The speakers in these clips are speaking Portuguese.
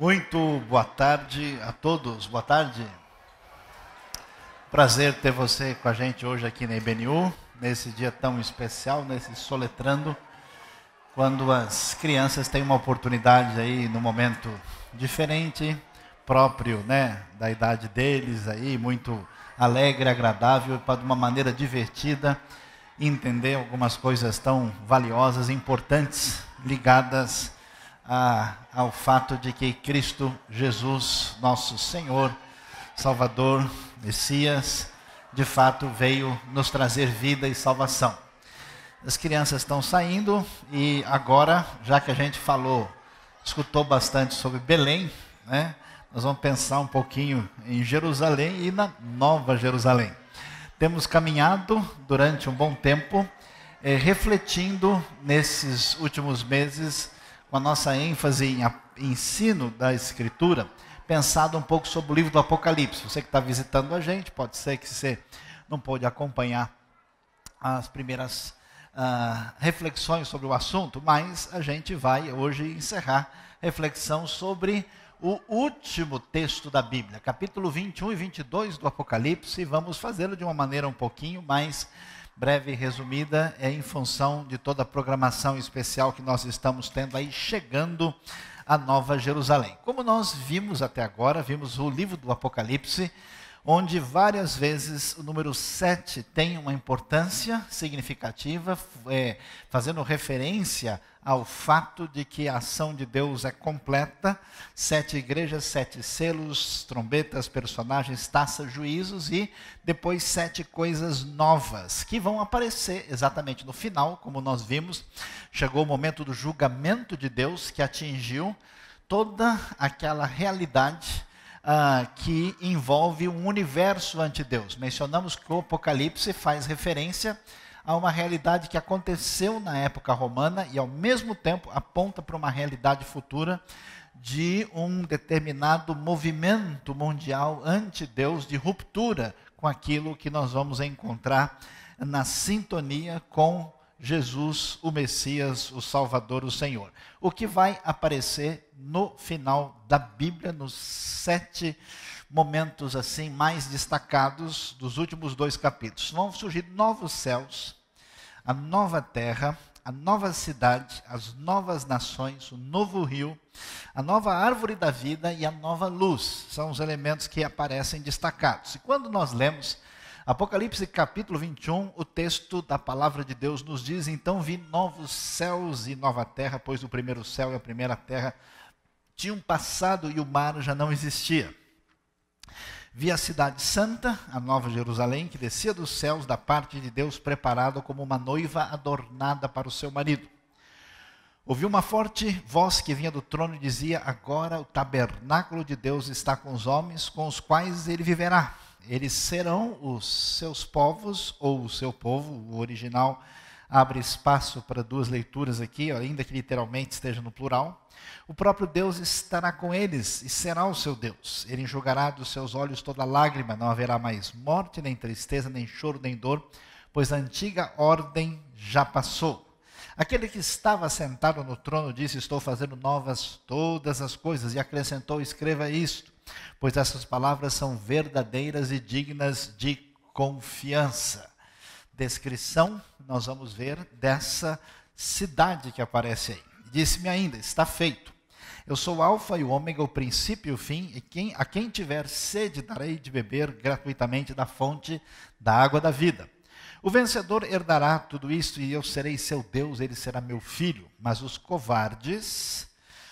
Muito boa tarde a todos, boa tarde. Prazer ter você com a gente hoje aqui na IBNU, nesse dia tão especial, nesse soletrando, quando as crianças têm uma oportunidade aí no momento diferente, próprio, né, da idade deles aí, muito alegre, agradável, para de uma maneira divertida entender algumas coisas tão valiosas, importantes, ligadas a, ao fato de que Cristo Jesus, nosso Senhor, Salvador, Messias, de fato veio nos trazer vida e salvação. As crianças estão saindo e agora, já que a gente falou, escutou bastante sobre Belém, né? Nós vamos pensar um pouquinho em Jerusalém e na Nova Jerusalém. Temos caminhado durante um bom tempo, eh, refletindo nesses últimos meses com a nossa ênfase em ensino da Escritura, pensado um pouco sobre o livro do Apocalipse. Você que está visitando a gente, pode ser que você não pôde acompanhar as primeiras uh, reflexões sobre o assunto, mas a gente vai hoje encerrar reflexão sobre o último texto da Bíblia, capítulo 21 e 22 do Apocalipse, e vamos fazê-lo de uma maneira um pouquinho mais breve e resumida, é em função de toda a programação especial que nós estamos tendo aí, chegando à Nova Jerusalém. Como nós vimos até agora, vimos o livro do Apocalipse onde várias vezes o número 7 tem uma importância significativa, é, fazendo referência ao fato de que a ação de Deus é completa: sete igrejas, sete selos, trombetas, personagens, taças, juízos e depois sete coisas novas que vão aparecer exatamente no final, como nós vimos. Chegou o momento do julgamento de Deus que atingiu toda aquela realidade ah, que envolve um universo ante Deus. Mencionamos que o Apocalipse faz referência a uma realidade que aconteceu na época romana e, ao mesmo tempo, aponta para uma realidade futura de um determinado movimento mundial ante Deus, de ruptura com aquilo que nós vamos encontrar na sintonia com Jesus, o Messias, o Salvador, o Senhor. O que vai aparecer no final da Bíblia, nos sete momentos assim mais destacados dos últimos dois capítulos. Vão surgir novos céus, a nova terra, a nova cidade, as novas nações, o novo rio, a nova árvore da vida e a nova luz. São os elementos que aparecem destacados. E quando nós lemos Apocalipse capítulo 21, o texto da palavra de Deus nos diz: Então vi novos céus e nova terra, pois o primeiro céu e a primeira terra tinham passado e o mar já não existia. Vi a cidade santa, a nova Jerusalém, que descia dos céus da parte de Deus, preparada como uma noiva adornada para o seu marido. Ouvi uma forte voz que vinha do trono e dizia: Agora o tabernáculo de Deus está com os homens, com os quais ele viverá eles serão os seus povos, ou o seu povo, o original abre espaço para duas leituras aqui, ainda que literalmente esteja no plural. O próprio Deus estará com eles e será o seu Deus. Ele enxugará dos seus olhos toda lágrima, não haverá mais morte, nem tristeza, nem choro, nem dor, pois a antiga ordem já passou. Aquele que estava sentado no trono disse: Estou fazendo novas todas as coisas, e acrescentou: Escreva isto, pois essas palavras são verdadeiras e dignas de confiança. Descrição, nós vamos ver, dessa cidade que aparece aí. Disse-me ainda: Está feito. Eu sou o Alfa e o Ômega, o princípio e o fim, e quem, a quem tiver sede darei de beber gratuitamente da fonte da água da vida. O vencedor herdará tudo isso e eu serei seu Deus, ele será meu filho. Mas os covardes,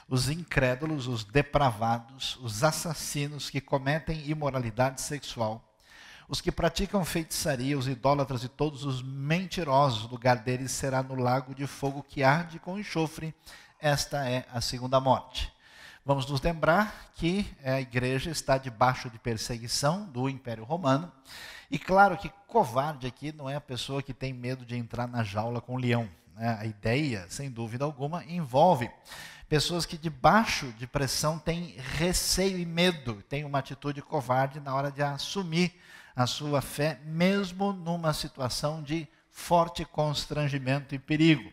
os incrédulos, os depravados, os assassinos que cometem imoralidade sexual, os que praticam feitiçaria, os idólatras e todos os mentirosos, o lugar deles será no lago de fogo que arde com enxofre. Esta é a segunda morte. Vamos nos lembrar que a igreja está debaixo de perseguição do Império Romano e claro que covarde aqui não é a pessoa que tem medo de entrar na jaula com o leão. Né? A ideia, sem dúvida alguma, envolve pessoas que, debaixo de pressão, têm receio e medo, têm uma atitude covarde na hora de assumir a sua fé, mesmo numa situação de forte constrangimento e perigo.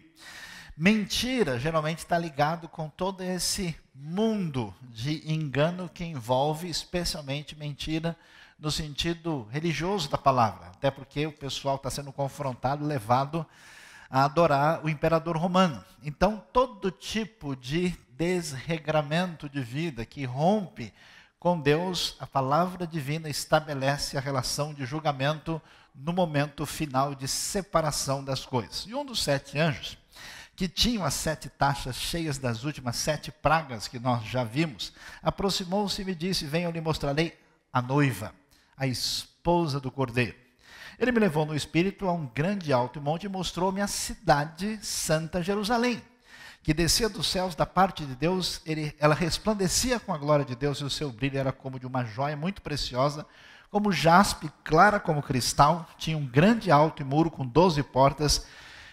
Mentira geralmente está ligado com todo esse mundo de engano que envolve especialmente mentira no sentido religioso da palavra, até porque o pessoal está sendo confrontado, levado a adorar o imperador romano. Então, todo tipo de desregramento de vida que rompe com Deus, a palavra divina estabelece a relação de julgamento no momento final de separação das coisas. E um dos sete anjos, que tinham as sete taxas cheias das últimas sete pragas que nós já vimos, aproximou-se e me disse: eu lhe mostrarei a noiva a esposa do cordeiro. Ele me levou no espírito a um grande alto monte e mostrou-me a cidade santa Jerusalém, que descia dos céus da parte de Deus, ele, ela resplandecia com a glória de Deus e o seu brilho era como de uma joia muito preciosa, como jaspe, clara como cristal, tinha um grande alto e muro com doze portas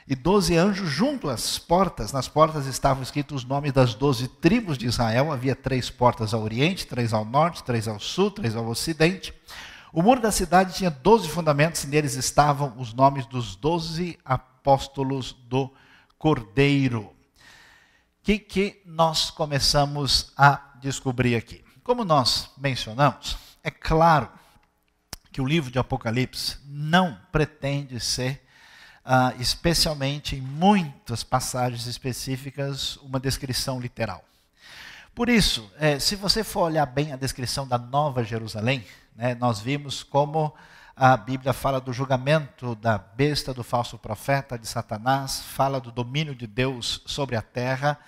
e doze anjos junto às portas. Nas portas estavam escritos os nomes das doze tribos de Israel. Havia três portas ao oriente, três ao norte, três ao sul, três ao ocidente. O muro da cidade tinha doze fundamentos e neles estavam os nomes dos doze apóstolos do Cordeiro. O que, que nós começamos a descobrir aqui? Como nós mencionamos, é claro que o livro de Apocalipse não pretende ser, ah, especialmente em muitas passagens específicas, uma descrição literal. Por isso, eh, se você for olhar bem a descrição da Nova Jerusalém, né? Nós vimos como a Bíblia fala do julgamento da besta, do falso profeta, de Satanás, fala do domínio de Deus sobre a terra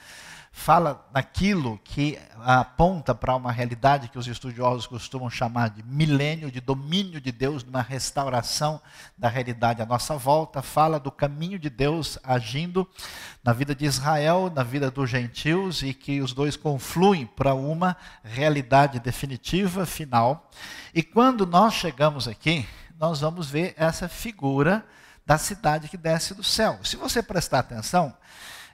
fala naquilo que aponta para uma realidade que os estudiosos costumam chamar de milênio, de domínio de Deus, de uma restauração da realidade à nossa volta, fala do caminho de Deus agindo na vida de Israel, na vida dos gentios e que os dois confluem para uma realidade definitiva, final. E quando nós chegamos aqui, nós vamos ver essa figura da cidade que desce do céu. Se você prestar atenção,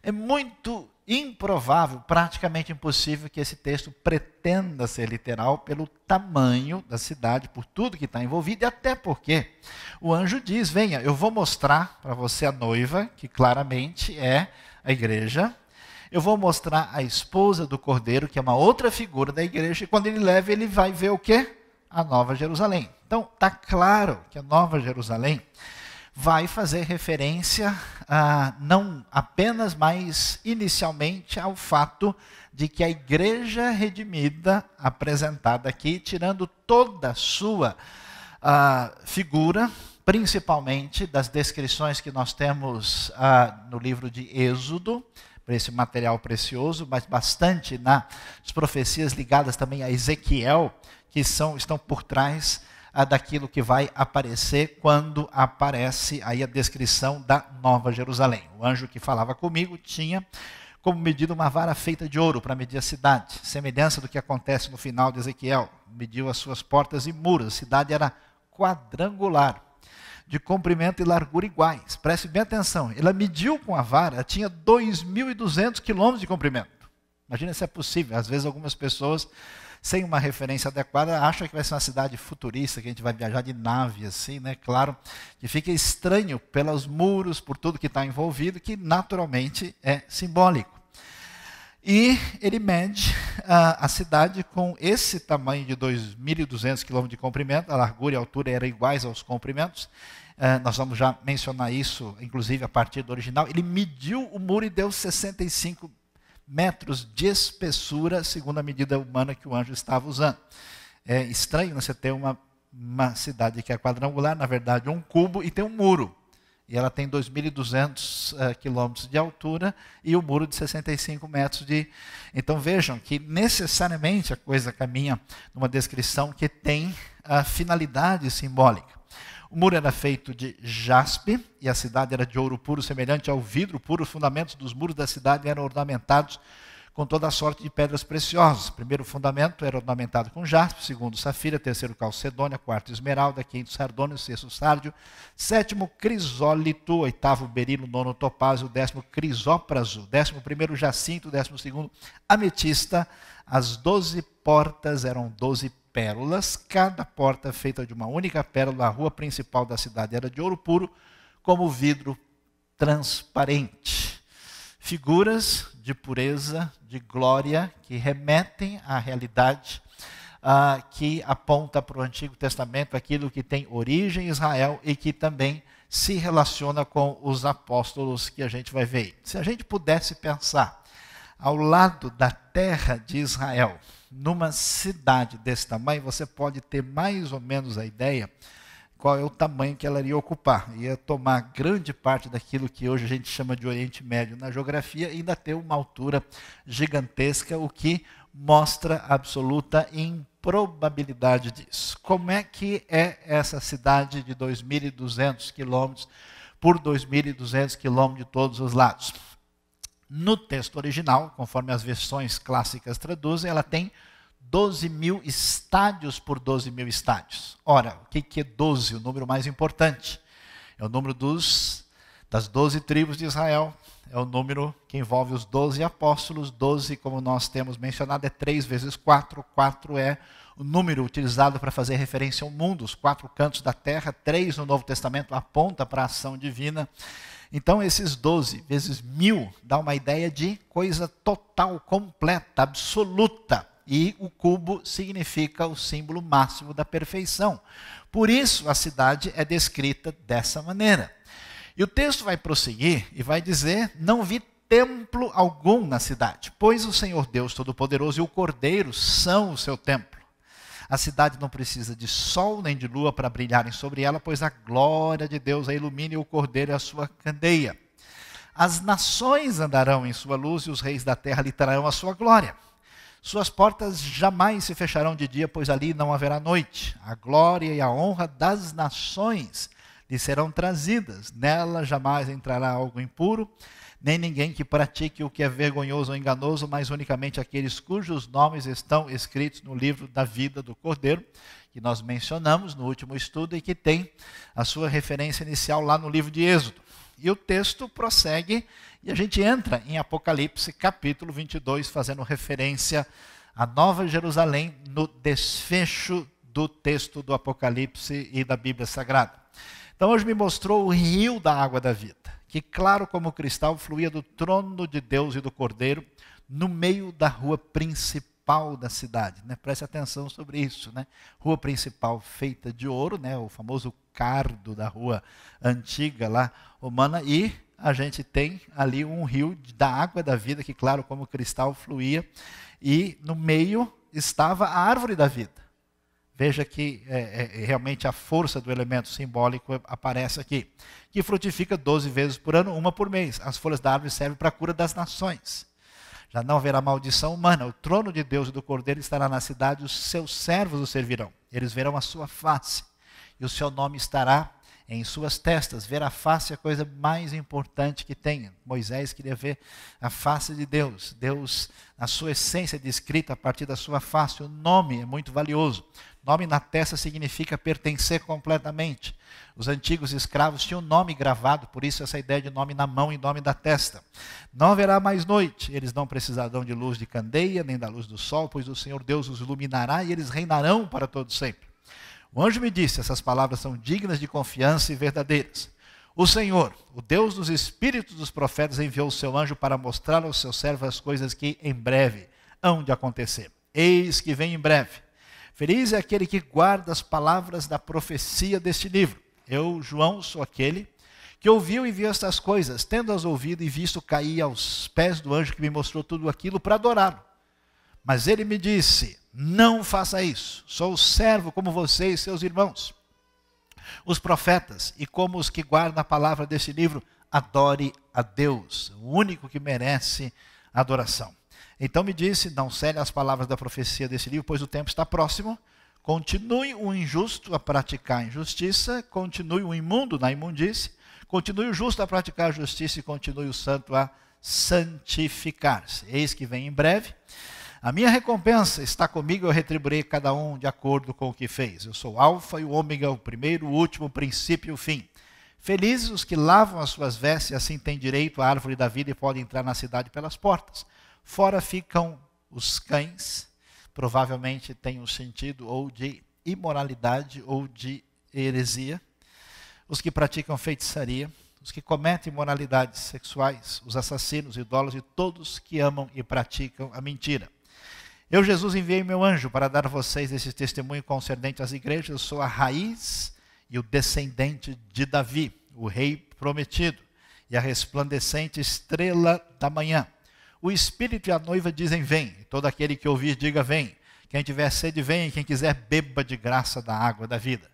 é muito improvável, praticamente impossível que esse texto pretenda ser literal pelo tamanho da cidade, por tudo que está envolvido, e até porque o anjo diz: Venha, eu vou mostrar para você a noiva, que claramente é a igreja. Eu vou mostrar a esposa do cordeiro, que é uma outra figura da igreja, e quando ele leva, ele vai ver o quê? A Nova Jerusalém. Então, está claro que a Nova Jerusalém vai fazer referência a, não apenas, mas inicialmente ao fato de que a igreja redimida, apresentada aqui, tirando toda a sua a, figura, principalmente das descrições que nós temos no livro de Êxodo, para esse material precioso, mas bastante nas profecias ligadas também a Ezequiel, que são, estão por trás daquilo que vai aparecer quando aparece aí a descrição da Nova Jerusalém. O anjo que falava comigo tinha como medida uma vara feita de ouro para medir a cidade, semelhança do que acontece no final de Ezequiel. Mediu as suas portas e muros, a cidade era quadrangular, de comprimento e largura iguais. Preste bem atenção, ela mediu com a vara, tinha 2.200 quilômetros de comprimento. Imagina se é possível, às vezes algumas pessoas sem uma referência adequada, acha que vai ser uma cidade futurista, que a gente vai viajar de nave assim, né? Claro, que fica estranho pelos muros, por tudo que está envolvido, que naturalmente é simbólico. E ele mede a, ah, a cidade com esse tamanho de 2.200 km de comprimento, a largura e a altura eram iguais aos comprimentos. Uh, nós vamos já mencionar isso, inclusive a partir do original. Ele mediu o muro e deu 65 metros de espessura, segundo a medida humana que o anjo estava usando. É estranho né, você ter uma, uma cidade que é quadrangular, na verdade, um cubo e tem um muro. E ela tem 2.200 uh, eh, quilômetros de altura e o um muro de 65 metros de. Então vejam que necessariamente a coisa caminha numa descrição que tem a finalidade simbólica. O muro era feito de jaspe e a cidade era de ouro puro, semelhante ao vidro puro. Os fundamentos dos muros da cidade eram ornamentados com toda a sorte de pedras preciosas. Primeiro fundamento era ornamentado com jaspe, segundo safira, terceiro calcedônia, quarto esmeralda, quinto sardônio, sexto sárdio, sétimo crisólito, oitavo berilo, nono topázio, décimo crisópraso, décimo primeiro jacinto, décimo segundo ametista. As doze portas eram doze pérolas, cada porta feita de uma única pérola. A rua principal da cidade era de ouro puro, como vidro transparente. Figuras de pureza, de glória, que remetem à realidade, ah, que aponta para o Antigo Testamento aquilo que tem origem em Israel e que também se relaciona com os apóstolos que a gente vai ver. Se a gente pudesse pensar ao lado da terra de Israel, numa cidade desse tamanho, você pode ter mais ou menos a ideia qual é o tamanho que ela iria ocupar. Ia tomar grande parte daquilo que hoje a gente chama de Oriente Médio na geografia, ainda ter uma altura gigantesca, o que mostra absoluta improbabilidade disso. Como é que é essa cidade de 2.200 quilômetros por 2.200 quilômetros de todos os lados? No texto original, conforme as versões clássicas traduzem, ela tem 12 mil estádios por 12 mil estádios. Ora, o que é 12? O número mais importante. É o número dos, das 12 tribos de Israel. É o número que envolve os 12 apóstolos. 12, como nós temos mencionado, é 3 vezes 4. 4 é o número utilizado para fazer referência ao mundo, os quatro cantos da terra. 3 no Novo Testamento aponta para a ação divina. Então, esses 12 vezes mil dá uma ideia de coisa total, completa, absoluta. E o cubo significa o símbolo máximo da perfeição. Por isso, a cidade é descrita dessa maneira. E o texto vai prosseguir e vai dizer: Não vi templo algum na cidade, pois o Senhor Deus Todo-Poderoso e o Cordeiro são o seu templo. A cidade não precisa de sol nem de lua para brilharem sobre ela, pois a glória de Deus a ilumine e o cordeiro é a sua candeia. As nações andarão em sua luz e os reis da terra lhe trarão a sua glória. Suas portas jamais se fecharão de dia, pois ali não haverá noite. A glória e a honra das nações lhe serão trazidas. Nela jamais entrará algo impuro, nem ninguém que pratique o que é vergonhoso ou enganoso, mas unicamente aqueles cujos nomes estão escritos no livro da vida do Cordeiro, que nós mencionamos no último estudo e que tem a sua referência inicial lá no livro de Êxodo. E o texto prossegue e a gente entra em Apocalipse capítulo 22, fazendo referência à Nova Jerusalém no desfecho do texto do Apocalipse e da Bíblia Sagrada. Então, hoje me mostrou o rio da água da vida que, claro como cristal, fluía do trono de Deus e do Cordeiro, no meio da rua principal da cidade. Né? Preste atenção sobre isso. Né? Rua principal feita de ouro, né? o famoso cardo da rua antiga lá romana, e a gente tem ali um rio da água da vida, que, claro como cristal, fluía, e no meio estava a árvore da vida Veja que é, é, é, realmente a força do elemento simbólico aparece aqui. Que frutifica 12 vezes por ano, uma por mês. As folhas da árvore servem para a cura das nações. Já não haverá maldição humana. O trono de Deus e do Cordeiro estará na cidade, os seus servos o servirão. Eles verão a sua face, e o seu nome estará em suas testas. Ver a face é a coisa mais importante que tem. Moisés queria ver a face de Deus. Deus, na sua essência descrita a partir da sua face, o nome é muito valioso. Nome na testa significa pertencer completamente. Os antigos escravos tinham nome gravado, por isso essa ideia de nome na mão e nome da testa. Não haverá mais noite, eles não precisarão de luz de candeia, nem da luz do sol, pois o Senhor Deus os iluminará e eles reinarão para todo sempre. O anjo me disse: essas palavras são dignas de confiança e verdadeiras. O Senhor, o Deus dos espíritos dos profetas, enviou o seu anjo para mostrar aos seus servos as coisas que em breve hão de acontecer. Eis que vem em breve. Feliz é aquele que guarda as palavras da profecia deste livro. Eu, João, sou aquele que ouviu e viu estas coisas, tendo-as ouvido e visto, caí aos pés do anjo que me mostrou tudo aquilo para adorá-lo. Mas ele me disse: Não faça isso, sou servo como você e seus irmãos, os profetas, e como os que guardam a palavra deste livro, adore a Deus, o único que merece adoração. Então me disse, não cele as palavras da profecia desse livro, pois o tempo está próximo. Continue o injusto a praticar a injustiça, continue o imundo na imundice. continue o justo a praticar a justiça e continue o santo a santificar-se. Eis que vem em breve. A minha recompensa está comigo, eu retribuirei cada um de acordo com o que fez. Eu sou o Alfa e o Ômega, o primeiro, o último, o princípio e o fim. Felizes os que lavam as suas vestes, assim têm direito à árvore da vida e podem entrar na cidade pelas portas. Fora ficam os cães, provavelmente tem um sentido ou de imoralidade ou de heresia, os que praticam feitiçaria, os que cometem imoralidades sexuais, os assassinos, idólatras e todos que amam e praticam a mentira. Eu, Jesus, enviei meu anjo para dar a vocês esse testemunho concernente às igrejas. Eu sou a raiz e o descendente de Davi, o rei prometido, e a resplandecente estrela da manhã o Espírito e a noiva dizem: Vem. todo aquele que ouvir, diga: Vem. Quem tiver sede, vem. E quem quiser, beba de graça da água da vida.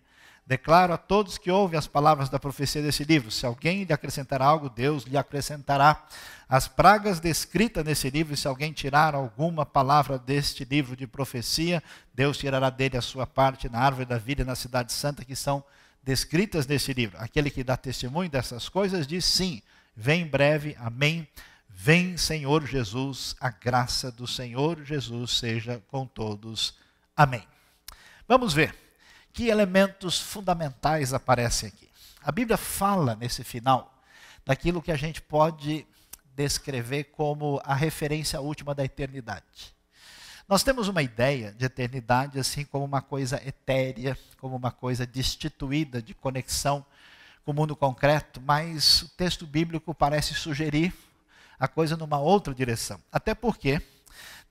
Declaro a todos que ouvem as palavras da profecia desse livro: se alguém lhe acrescentar algo, Deus lhe acrescentará as pragas descritas nesse livro, e se alguém tirar alguma palavra deste livro de profecia, Deus tirará dele a sua parte na árvore da vida e na cidade santa que são descritas nesse livro. Aquele que dá testemunho dessas coisas diz: sim, vem em breve, amém. Vem, Senhor Jesus, a graça do Senhor Jesus seja com todos. Amém. Vamos ver que elementos fundamentais aparecem aqui. A Bíblia fala nesse final daquilo que a gente pode descrever como a referência última da eternidade. Nós temos uma ideia de eternidade assim como uma coisa etérea, como uma coisa destituída de conexão com o mundo concreto, mas o texto bíblico parece sugerir a coisa numa outra direção. Até porque,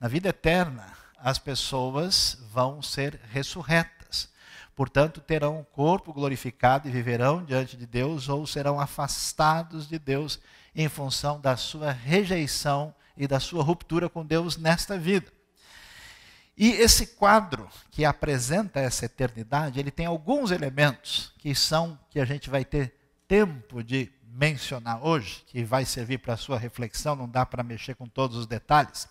na vida eterna, as pessoas vão ser ressurretas. Portanto, terão um corpo glorificado e viverão diante de Deus, ou serão afastados de Deus em função da sua rejeição e da sua ruptura com Deus nesta vida. E esse quadro que apresenta essa eternidade, ele tem alguns elementos que são que a gente vai ter tempo de mencionar hoje, que vai servir para a sua reflexão, não dá para mexer com todos os detalhes,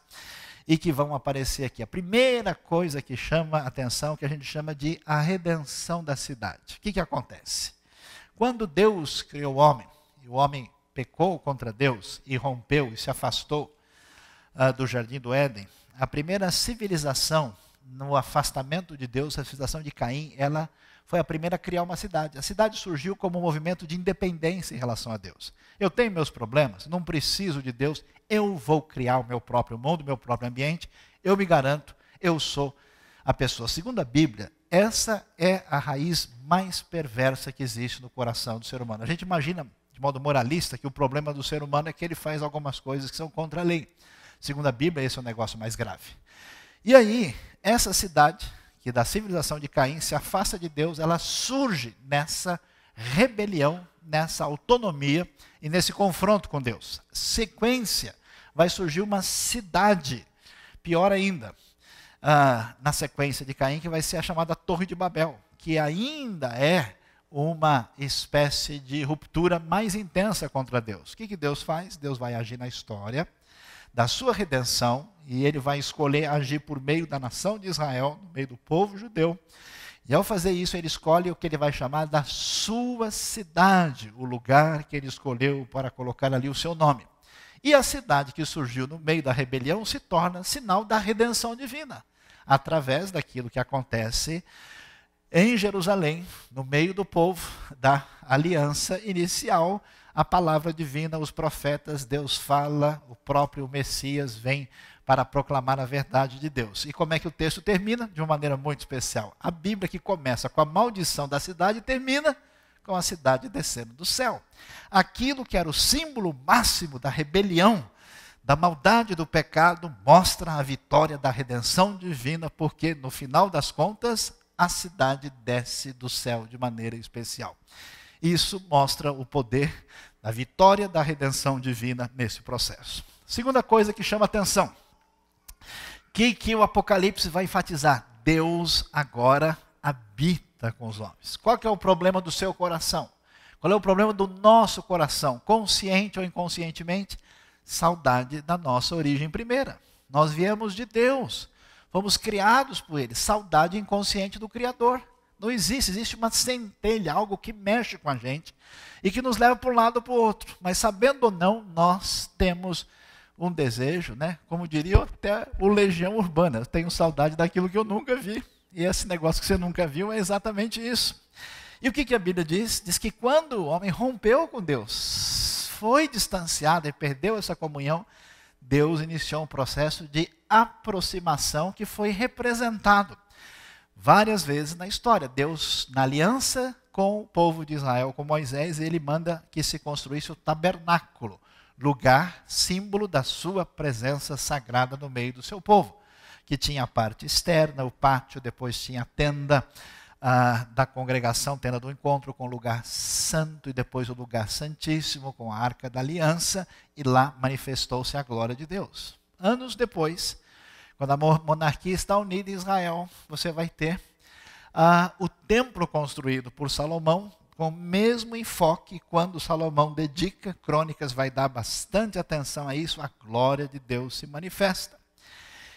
e que vão aparecer aqui. A primeira coisa que chama atenção, que a gente chama de a redenção da cidade. O que, que acontece? Quando Deus criou o homem, e o homem pecou contra Deus, e rompeu e se afastou uh, do jardim do Éden, a primeira civilização no afastamento de Deus, a civilização de Caim, ela foi a primeira a criar uma cidade. A cidade surgiu como um movimento de independência em relação a Deus. Eu tenho meus problemas, não preciso de Deus, eu vou criar o meu próprio mundo, o meu próprio ambiente, eu me garanto, eu sou a pessoa. Segundo a Bíblia, essa é a raiz mais perversa que existe no coração do ser humano. A gente imagina, de modo moralista, que o problema do ser humano é que ele faz algumas coisas que são contra a lei. Segundo a Bíblia, esse é o negócio mais grave. E aí, essa cidade que da civilização de Caim se afasta de Deus, ela surge nessa rebelião, nessa autonomia e nesse confronto com Deus. Sequência, vai surgir uma cidade, pior ainda, ah, na sequência de Caim, que vai ser a chamada Torre de Babel, que ainda é uma espécie de ruptura mais intensa contra Deus. O que, que Deus faz? Deus vai agir na história da sua redenção, e ele vai escolher agir por meio da nação de Israel, no meio do povo judeu. E ao fazer isso, ele escolhe o que ele vai chamar da sua cidade, o lugar que ele escolheu para colocar ali o seu nome. E a cidade que surgiu no meio da rebelião se torna sinal da redenção divina, através daquilo que acontece em Jerusalém, no meio do povo, da aliança inicial a palavra divina, os profetas, Deus fala, o próprio Messias vem para proclamar a verdade de Deus. E como é que o texto termina? De uma maneira muito especial. A Bíblia que começa com a maldição da cidade termina com a cidade descendo do céu. Aquilo que era o símbolo máximo da rebelião, da maldade do pecado, mostra a vitória da redenção divina, porque no final das contas, a cidade desce do céu de maneira especial. Isso mostra o poder da vitória da redenção divina nesse processo. Segunda coisa que chama atenção. Que que o Apocalipse vai enfatizar? Deus agora habita com os homens. Qual que é o problema do seu coração? Qual é o problema do nosso coração, consciente ou inconscientemente? Saudade da nossa origem primeira. Nós viemos de Deus, fomos criados por ele, saudade inconsciente do criador. Não existe, existe uma centelha, algo que mexe com a gente e que nos leva para um lado ou para o outro. Mas sabendo ou não, nós temos um desejo, né? Como diria até o Legião Urbana, eu tenho saudade daquilo que eu nunca vi. E esse negócio que você nunca viu é exatamente isso. E o que, que a Bíblia diz? Diz que quando o homem rompeu com Deus, foi distanciado e perdeu essa comunhão, Deus iniciou um processo de aproximação que foi representado Várias vezes na história, Deus, na aliança com o povo de Israel, com Moisés, ele manda que se construísse o tabernáculo, lugar, símbolo da sua presença sagrada no meio do seu povo, que tinha a parte externa, o pátio, depois tinha a tenda ah, da congregação, tenda do encontro, com o lugar santo e depois o lugar santíssimo, com a arca da aliança, e lá manifestou-se a glória de Deus. Anos depois, quando a monarquia está unida em Israel, você vai ter ah, o templo construído por Salomão, com o mesmo enfoque, quando Salomão dedica, Crônicas vai dar bastante atenção a isso, a glória de Deus se manifesta.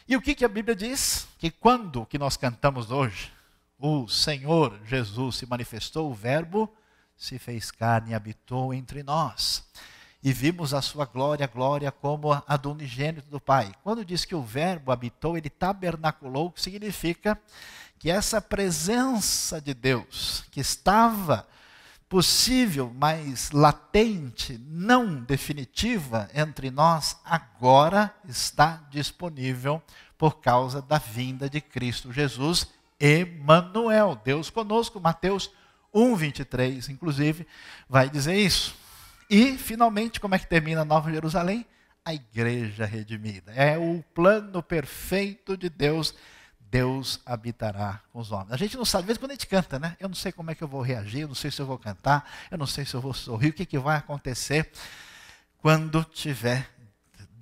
E o que, que a Bíblia diz? Que quando que nós cantamos hoje, o Senhor Jesus se manifestou, o Verbo se fez carne e habitou entre nós e vimos a sua glória, glória como a do unigênito do Pai. Quando diz que o Verbo habitou, ele tabernaculou, significa que essa presença de Deus que estava possível, mas latente, não definitiva entre nós, agora está disponível por causa da vinda de Cristo Jesus, Emmanuel, Deus conosco. Mateus 1:23, inclusive, vai dizer isso. E, finalmente, como é que termina Nova Jerusalém? A igreja redimida. É o plano perfeito de Deus. Deus habitará com os homens. A gente não sabe, Mesmo quando a gente canta, né? Eu não sei como é que eu vou reagir, eu não sei se eu vou cantar, eu não sei se eu vou sorrir, o que, que vai acontecer quando tiver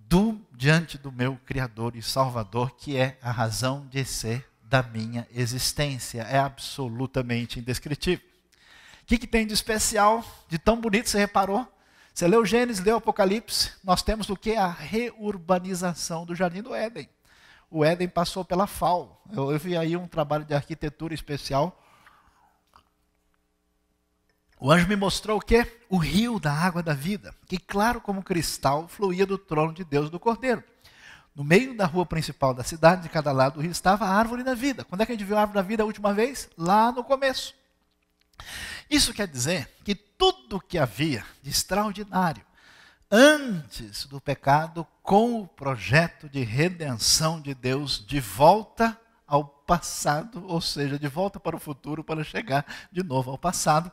do, diante do meu Criador e Salvador, que é a razão de ser da minha existência. É absolutamente indescritível. O que, que tem de especial, de tão bonito, você reparou? Você leu Gênesis, leu Apocalipse, nós temos o que? A reurbanização do Jardim do Éden. O Éden passou pela FAO. Eu, eu vi aí um trabalho de arquitetura especial. O anjo me mostrou o quê? O rio da água da vida, que claro como cristal fluía do trono de Deus do Cordeiro. No meio da rua principal da cidade, de cada lado do rio, estava a árvore da vida. Quando é que a gente viu a árvore da vida a última vez? Lá no começo. Isso quer dizer que tudo que havia de extraordinário antes do pecado, com o projeto de redenção de Deus de volta ao passado, ou seja, de volta para o futuro para chegar de novo ao passado.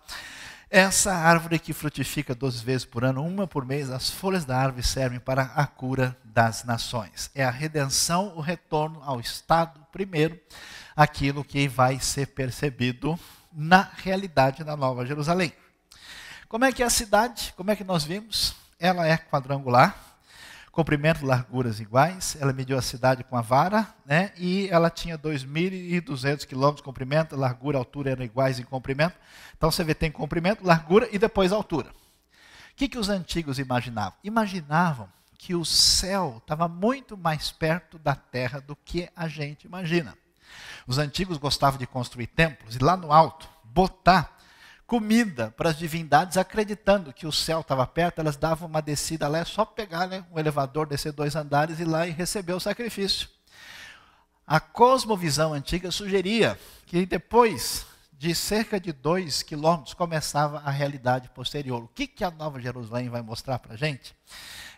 Essa árvore que frutifica 12 vezes por ano, uma por mês, as folhas da árvore servem para a cura das nações. É a redenção, o retorno ao estado primeiro, aquilo que vai ser percebido na realidade da Nova Jerusalém. Como é que é a cidade? Como é que nós vimos? Ela é quadrangular, comprimento, larguras iguais. Ela mediu a cidade com a vara, né? E ela tinha 2.200 quilômetros de comprimento, largura, altura eram iguais em comprimento. Então você vê tem comprimento, largura e depois altura. O que, que os antigos imaginavam? Imaginavam que o céu estava muito mais perto da terra do que a gente imagina. Os antigos gostavam de construir templos e lá no alto botar comida para as divindades, acreditando que o céu estava perto, elas davam uma descida lá, é só pegar né, um elevador, descer dois andares e ir lá e receber o sacrifício. A cosmovisão antiga sugeria que depois de cerca de dois quilômetros começava a realidade posterior. O que, que a Nova Jerusalém vai mostrar para a gente?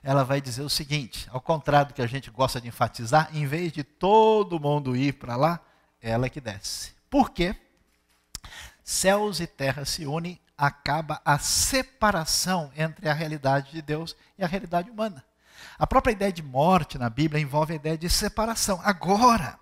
ela vai dizer o seguinte: ao contrário do que a gente gosta de enfatizar, em vez de todo mundo ir para lá, é ela que desce. Por quê? Céus e terra se unem, acaba a separação entre a realidade de Deus e a realidade humana. A própria ideia de morte na Bíblia envolve a ideia de separação. Agora,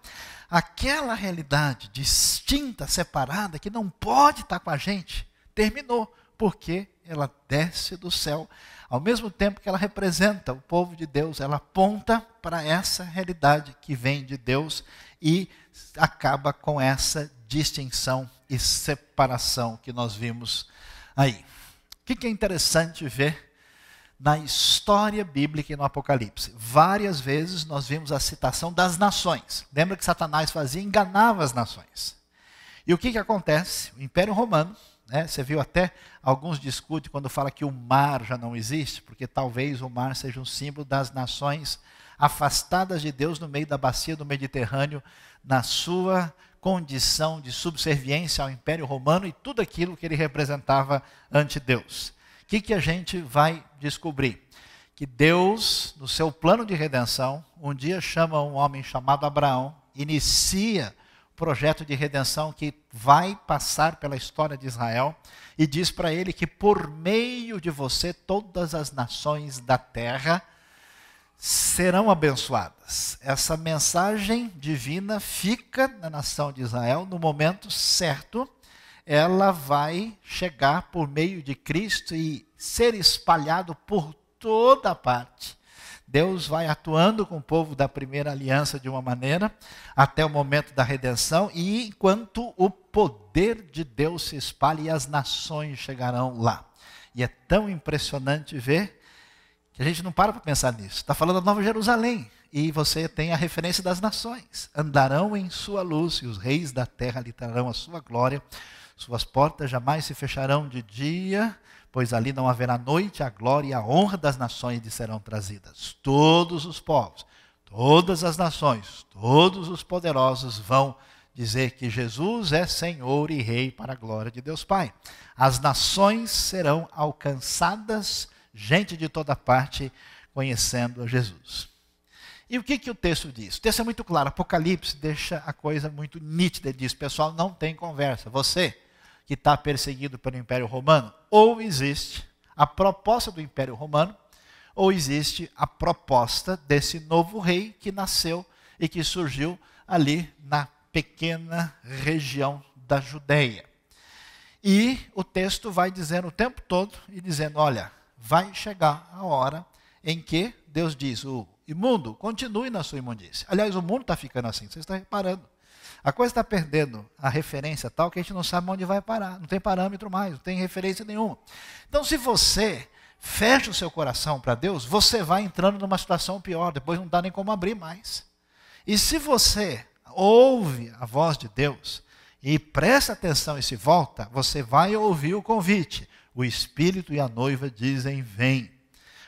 aquela realidade distinta, separada, que não pode estar com a gente, terminou, porque ela desce do céu. Ao mesmo tempo que ela representa o povo de Deus, ela aponta para essa realidade que vem de Deus e acaba com essa distinção e separação que nós vimos aí. O que, é interessante ver na história bíblica e no Apocalipse. Várias vezes nós vimos a citação das nações. Lembra que Satanás fazia? Enganava as nações. E o que, que acontece? O Império Romano né? Você viu até alguns discutem quando fala que o mar já não existe, porque talvez o mar seja um símbolo das nações afastadas de Deus no meio da bacia do Mediterrâneo, na sua condição de subserviência ao Império Romano e tudo aquilo que ele representava ante Deus. O que, que a gente vai descobrir? Que Deus, no seu plano de redenção, um dia chama um homem chamado Abraão, inicia projeto de redenção que vai passar pela história de Israel e diz para ele que por meio de você todas as nações da terra serão abençoadas. Essa mensagem divina fica na nação de Israel no momento certo. Ela vai chegar por meio de Cristo e ser espalhado por toda parte Deus vai atuando com o povo da primeira aliança de uma maneira, até o momento da redenção, e enquanto o poder de Deus se espalha e as nações chegarão lá. E é tão impressionante ver que a gente não para para pensar nisso. Está falando da Nova Jerusalém, e você tem a referência das nações. Andarão em sua luz, e os reis da terra lhe trarão a sua glória, suas portas jamais se fecharão de dia pois ali não haverá noite, a glória e a honra das nações lhe serão trazidas. Todos os povos, todas as nações, todos os poderosos vão dizer que Jesus é Senhor e Rei para a glória de Deus Pai. As nações serão alcançadas, gente de toda parte conhecendo a Jesus. E o que, que o texto diz? O texto é muito claro. Apocalipse deixa a coisa muito nítida. Ele diz: pessoal, não tem conversa. Você que está perseguido pelo Império Romano. Ou existe a proposta do Império Romano, ou existe a proposta desse novo rei que nasceu e que surgiu ali na pequena região da Judéia. E o texto vai dizendo o tempo todo e dizendo: olha, vai chegar a hora em que Deus diz: o imundo, continue na sua imundícia. Aliás, o mundo está ficando assim, Você está reparando. A coisa está perdendo a referência tal que a gente não sabe onde vai parar, não tem parâmetro mais, não tem referência nenhuma. Então, se você fecha o seu coração para Deus, você vai entrando numa situação pior, depois não dá nem como abrir mais. E se você ouve a voz de Deus e presta atenção e se volta, você vai ouvir o convite. O Espírito e a noiva dizem: Vem.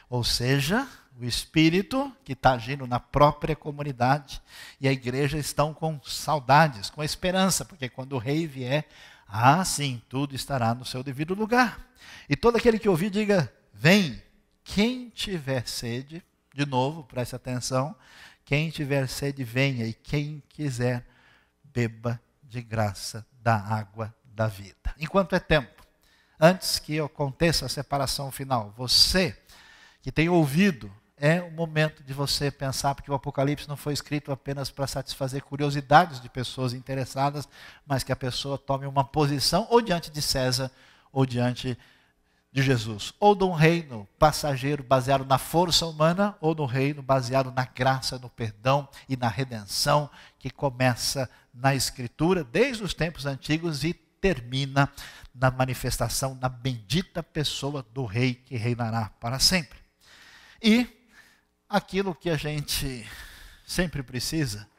Ou seja, o Espírito que está agindo na própria comunidade e a igreja estão com saudades, com esperança, porque quando o rei vier, ah, sim, tudo estará no seu devido lugar. E todo aquele que ouvir, diga: Vem. Quem tiver sede, de novo, preste atenção: quem tiver sede, venha, e quem quiser, beba de graça da água da vida. Enquanto é tempo, antes que aconteça a separação final, você que tem ouvido é o momento de você pensar, porque o Apocalipse não foi escrito apenas para satisfazer curiosidades de pessoas interessadas, mas que a pessoa tome uma posição ou diante de César ou diante de Jesus, ou de um reino passageiro baseado na força humana, ou no reino baseado na graça, no perdão e na redenção que começa na Escritura desde os tempos antigos e termina na manifestação da bendita pessoa do Rei que reinará para sempre. E Aquilo que a gente sempre precisa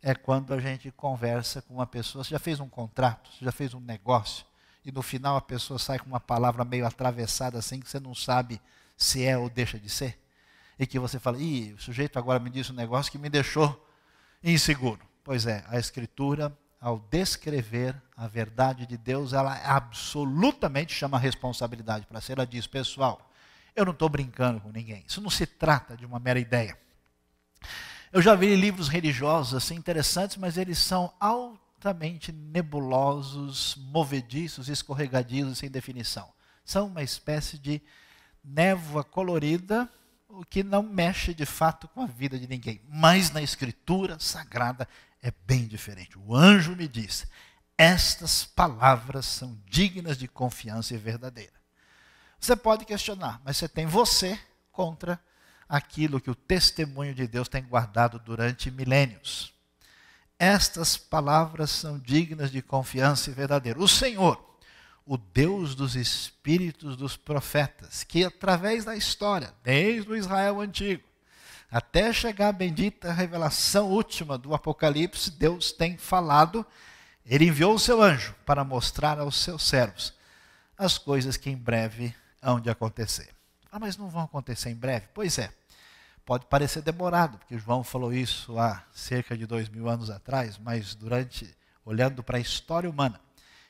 é quando a gente conversa com uma pessoa. Você já fez um contrato, você já fez um negócio, e no final a pessoa sai com uma palavra meio atravessada assim, que você não sabe se é ou deixa de ser. E que você fala, ih, o sujeito agora me disse um negócio que me deixou inseguro. Pois é, a Escritura, ao descrever a verdade de Deus, ela absolutamente chama a responsabilidade para ser. Ela diz, pessoal, eu não estou brincando com ninguém. Isso não se trata de uma mera ideia. Eu já vi livros religiosos assim interessantes, mas eles são altamente nebulosos, movediços, escorregadios, sem definição. São uma espécie de névoa colorida, o que não mexe de fato com a vida de ninguém. Mas na escritura sagrada é bem diferente. O anjo me diz: estas palavras são dignas de confiança e verdadeiras. Você pode questionar, mas você tem você contra aquilo que o testemunho de Deus tem guardado durante milênios. Estas palavras são dignas de confiança e verdadeira. O Senhor, o Deus dos espíritos dos profetas, que através da história, desde o Israel antigo, até chegar à bendita revelação última do Apocalipse, Deus tem falado, ele enviou o seu anjo para mostrar aos seus servos as coisas que em breve hão de acontecer. Ah, mas não vão acontecer em breve? Pois é, pode parecer demorado, porque João falou isso há cerca de dois mil anos atrás, mas durante, olhando para a história humana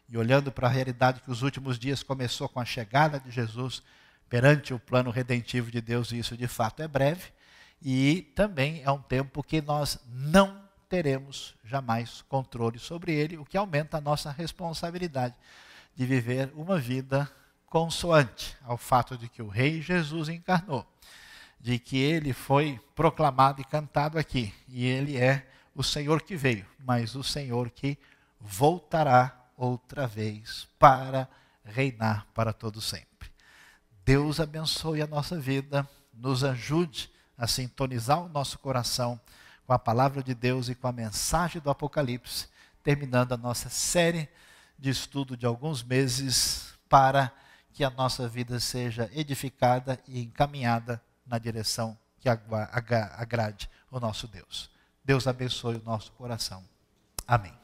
e olhando para a realidade que os últimos dias começou com a chegada de Jesus perante o plano redentivo de Deus, e isso de fato é breve, e também é um tempo que nós não teremos jamais controle sobre ele, o que aumenta a nossa responsabilidade de viver uma vida consoante ao fato de que o Rei Jesus encarnou, de que ele foi proclamado e cantado aqui, e ele é o Senhor que veio, mas o Senhor que voltará outra vez para reinar para todo sempre. Deus abençoe a nossa vida, nos ajude a sintonizar o nosso coração com a palavra de Deus e com a mensagem do Apocalipse, terminando a nossa série de estudo de alguns meses para que a nossa vida seja edificada e encaminhada na direção que agrade o nosso Deus. Deus abençoe o nosso coração. Amém.